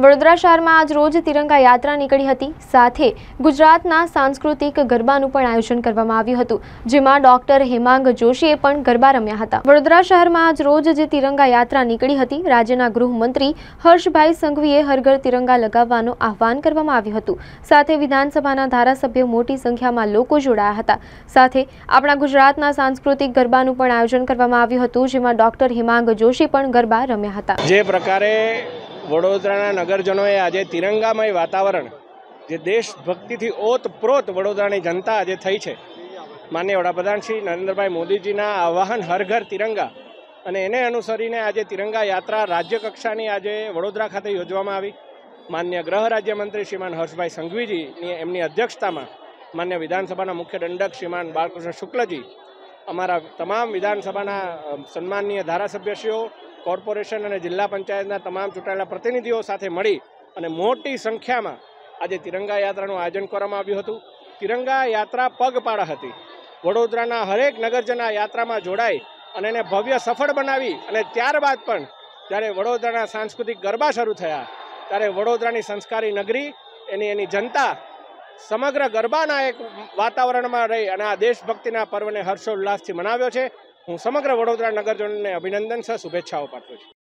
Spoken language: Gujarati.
વડોદરા શહેરમાં આજ રોજ તિરંગા યાત્રા નીકળી હતી સાથે ગુજરાતના સાંસ્કૃતિક ગરબાનું પણ આયોજન કરવામાં આવ્યું હતું જેમાં ડોક્ટર હેમાંગ જોશીએ પણ ગરબા રમ્યા હતા વડોદરા શહેરમાં આજ રોજ જે તિરંગા યાત્રા નીકળી હતી રાજ્યના ગૃહમંત્રી હર્ષભાઈ સંઘવીએ હરઘર તિરંગા લગાવવાનું આહવાન કરવામાં આવ્યું હતું સાથે વિધાનસભાના ધારાસભ્યો મોટી સંખ્યામાં લોકો જોડાયા હતા સાથે આપણા ગુજરાતના સાંસ્કૃતિક ગરબાનું પણ આયોજન કરવામાં આવ્યું હતું જેમાં ડોક્ટર હેમાંગ જોશી પણ ગરબા રમ્યા હતા જે પ્રકારે વડોદરાના નગરજનોએ આજે તિરંગામય વાતાવરણ જે દેશભક્તિથી ઓતપ્રોત વડોદરાની જનતા આજે થઈ છે માન્ય વડાપ્રધાન શ્રી નરેન્દ્રભાઈ મોદીજીના આવાહન હર ઘર તિરંગા અને એને અનુસરીને આજે તિરંગા યાત્રા રાજ્યકક્ષાની આજે વડોદરા ખાતે યોજવામાં આવી માન્ય ગૃહ રાજ્યમંત્રી શ્રીમાન હર્ષભાઈ સંઘવીજીની એમની અધ્યક્ષતામાં માન્ય વિધાનસભાના મુખ્ય દંડક શ્રીમાન બાળકૃષ્ણ શુક્લજી અમારા તમામ વિધાનસભાના સન્માનનીય ધારાસભ્યશ્રીઓ કોર્પોરેશન અને જિલ્લા પંચાયતના તમામ ચૂંટાયેલા પ્રતિનિધિઓ સાથે મળી અને મોટી સંખ્યામાં આજે તિરંગા યાત્રાનું આયોજન કરવામાં આવ્યું હતું તિરંગા યાત્રા પગપાળા હતી વડોદરાના હરેક નગરજના યાત્રામાં જોડાઈ અને એને ભવ્ય સફળ બનાવી અને ત્યારબાદ પણ જ્યારે વડોદરાના સાંસ્કૃતિક ગરબા શરૂ થયા ત્યારે વડોદરાની સંસ્કારી નગરી એની એની જનતા સમગ્ર ગરબાના એક વાતાવરણમાં રહી અને આ દેશભક્તિના પર્વને હર્ષોલ્લાસથી મનાવ્યો છે હું સમગ્ર વડોદરા નગરજનોને અભિનંદન સહ શુભેચ્છાઓ પાઠવું છું